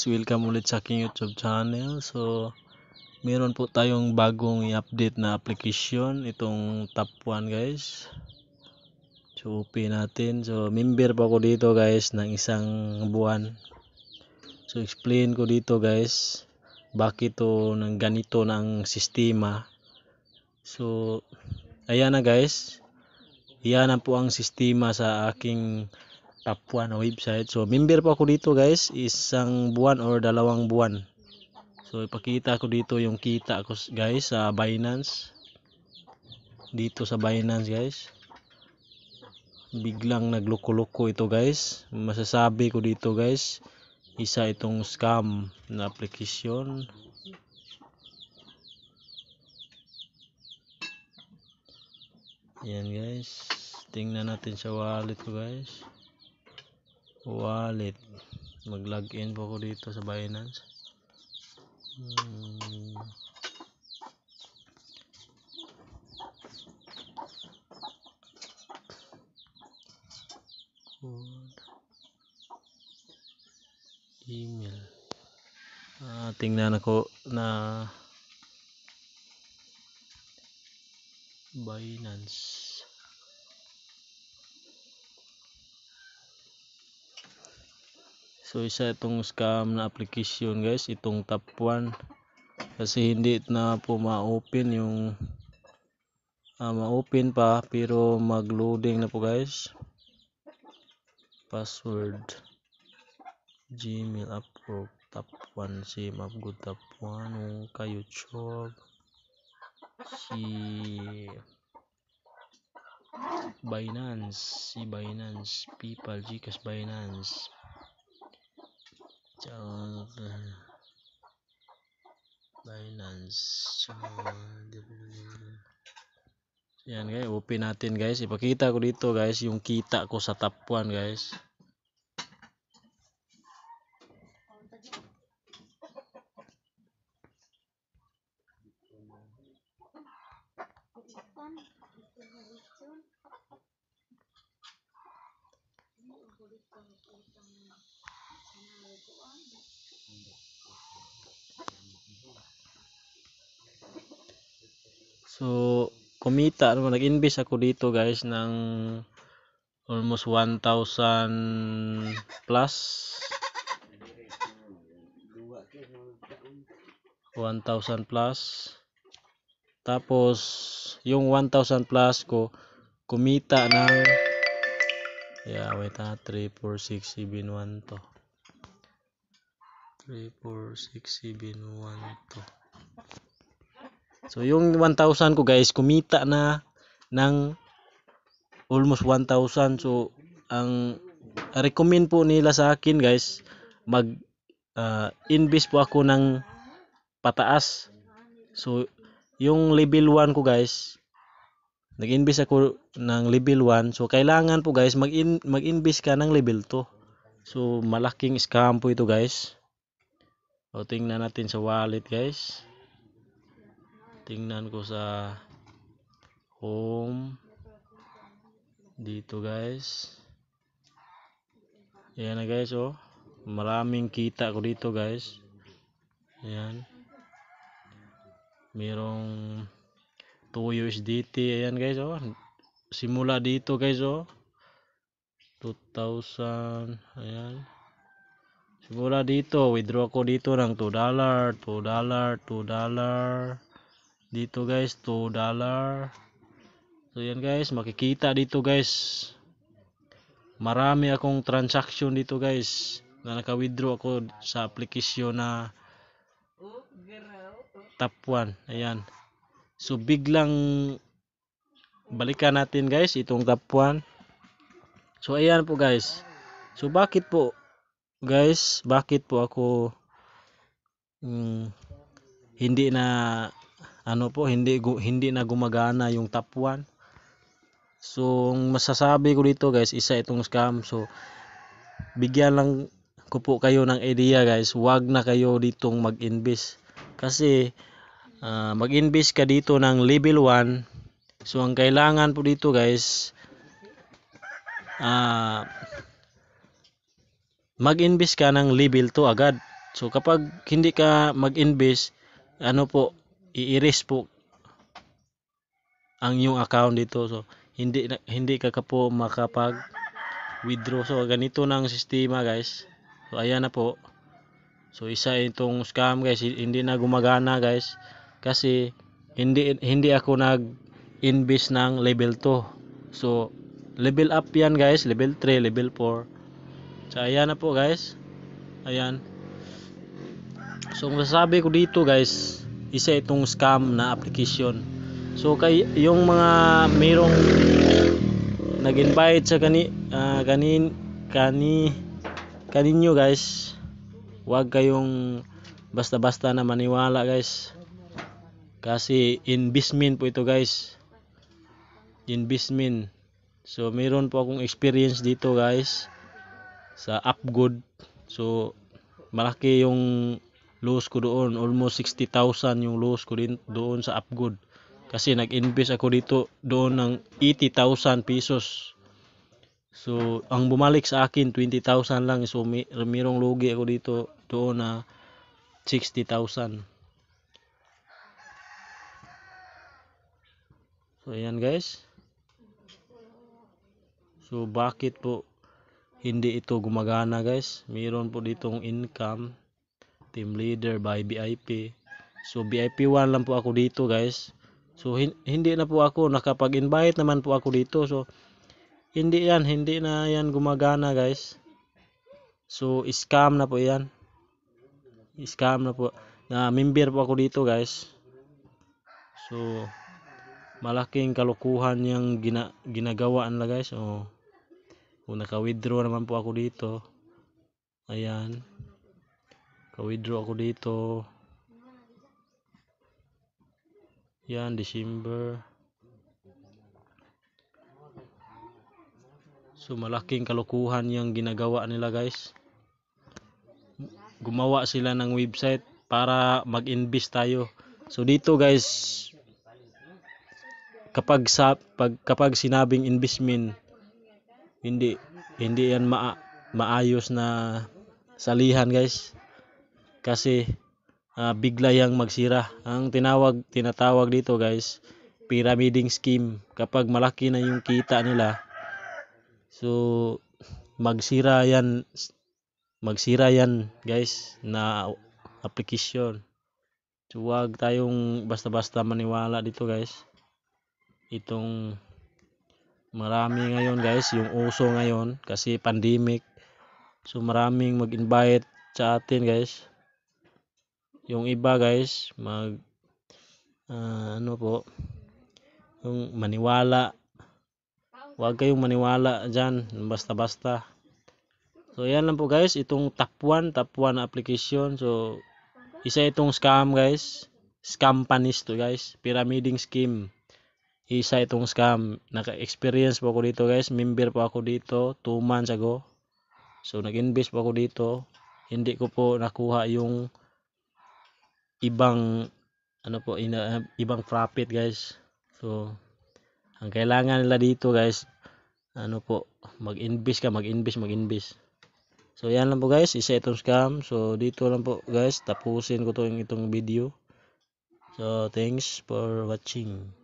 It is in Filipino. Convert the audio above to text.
So welcome ulit sa aking YouTube channel. So meron po tayong bagong i-update na application itong top 1 guys. Chupi natin. So member pa ko dito guys ng isang buwan. So explain ko dito guys bakit to ng ganito ng sistema. So ayan na guys. Iyan na po ang sistema sa aking kapwa website. So, member pa ako dito guys, isang buwan or dalawang buwan. So, ipakita ko dito yung kita ko guys sa Binance. Dito sa Binance guys. Biglang nagloko-loko ito guys. Masasabi ko dito guys, isa itong scam na application. Ayan guys. Tingnan natin sa wallet ko guys wallet mag log in po ako dito sa Binance hmm. email ah, tingnan ako na Binance So isa itong scam na application guys, itong top 1 kasi hindi na po ma-open yung uh, ma-open pa pero mag-loading na po guys. Password Gmail upload top 1 si Mapgood top 1 kayo YouTube si Binance si Binance people Gcash Binance Jangan Binance Yan guys, upin natin guys. Ipakita ko dito guys yung kita ko sa top guys. So, kumita, ano, nag-invest ako dito guys ng almost 1,000 plus 1,000 plus tapos yung 1,000 plus ko kumita ng yeah wait ha 3, 4, 6, 7, 1 to 3, 4, 6, 7, 1, 2. So, yung 1,000 ko guys, kumita na ng almost 1,000. So, ang recommend po nila sa akin guys, mag uh, invest po ako ng pataas. So, yung level 1 ko guys, nag-invest ako ng level 1. So, kailangan po guys, mag-invest mag, -in, mag ka ng level 2. So, malaking scam po ito guys. O tingnan natin sa wallet guys. Tingnan ko sa home dito guys. Ayan na guys oh. Maraming kita ko dito guys. Ayan. Merong 2 USDT. Ayan guys oh. Simula dito guys oh. 2000 ayan Simula dito, withdraw ko dito ng 2 dollar, 2 dollar, 2 dollar. Dito guys, 2 dollar. So yan guys, makikita dito guys. Marami akong transaction dito guys na naka-withdraw ako sa aplikasyon na Top 1. Ayan. So biglang balikan natin guys itong top 1. So ayan po guys. So bakit po guys bakit po ako um, hindi na ano po hindi hindi na gumagana yung top 1 so ang masasabi ko dito guys isa itong scam so bigyan lang ko po kayo ng idea guys wag na kayo ditong mag invest kasi uh, ah, mag invest ka dito ng level 1 so ang kailangan po dito guys ah uh, mag-invest ka ng level 2 agad. So kapag hindi ka mag-invest, ano po, i-erase po ang iyong account dito. So hindi hindi ka ka po makapag withdraw. So ganito na ang sistema, guys. So ayan na po. So isa itong scam, guys. Hindi na gumagana, guys. Kasi hindi hindi ako nag-invest ng level 2. So level up 'yan, guys. Level 3, level 4. So ayan na po guys. Ayan. So ang masasabi ko dito guys, isa itong scam na application. So kay yung mga merong nag-invite sa kani uh, ah, kanin kani kaninyo guys. Huwag kayong basta-basta na maniwala guys. Kasi investment po ito guys. Investment. So meron po akong experience dito guys sa Upgood. So malaki yung loss ko doon, almost 60,000 yung loss ko din doon sa Upgood. Kasi nag-invest ako dito doon ng 80,000 pesos. So ang bumalik sa akin 20,000 lang so may, merong lugi ako dito doon na 60,000. So ayan guys. So bakit po hindi ito gumagana guys meron po ditong income team leader by VIP so VIP 1 lang po ako dito guys so hin hindi na po ako nakapag invite naman po ako dito so hindi yan hindi na yan gumagana guys so scam na po yan scam na po na member po ako dito guys so malaking kalukuhan yung gina, ginagawa nila guys oh kung naka-withdraw naman po ako dito. Ayan. Ka-withdraw ako dito. Yan, December. So malaking kalokohan yung ginagawa nila guys. Gumawa sila ng website para mag-invest tayo. So dito guys kapag sa pag, kapag sinabing investment hindi hindi yan ma maayos na salihan guys kasi uh, bigla yang magsira ang tinawag tinatawag dito guys pyramiding scheme kapag malaki na yung kita nila so magsira yan magsira yan guys na application so wag tayong basta-basta maniwala dito guys itong Marami ngayon guys, yung uso ngayon kasi pandemic. So maraming mag-invite sa atin guys. Yung iba guys, mag uh, ano po, yung maniwala. Huwag kayong maniwala dyan, basta-basta. So yan lang po guys, itong top 1, top 1 application. So isa itong scam guys. Scam panis to guys, pyramiding scheme isa itong scam. Naka-experience po ako dito guys. Member po ako dito. 2 months ago. So nag-invest po ako dito. Hindi ko po nakuha yung ibang ano po ina, ibang profit guys. So ang kailangan nila dito guys ano po mag-invest ka mag-invest mag-invest. So yan lang po guys, isa itong scam. So dito lang po guys, tapusin ko to yung itong video. So thanks for watching.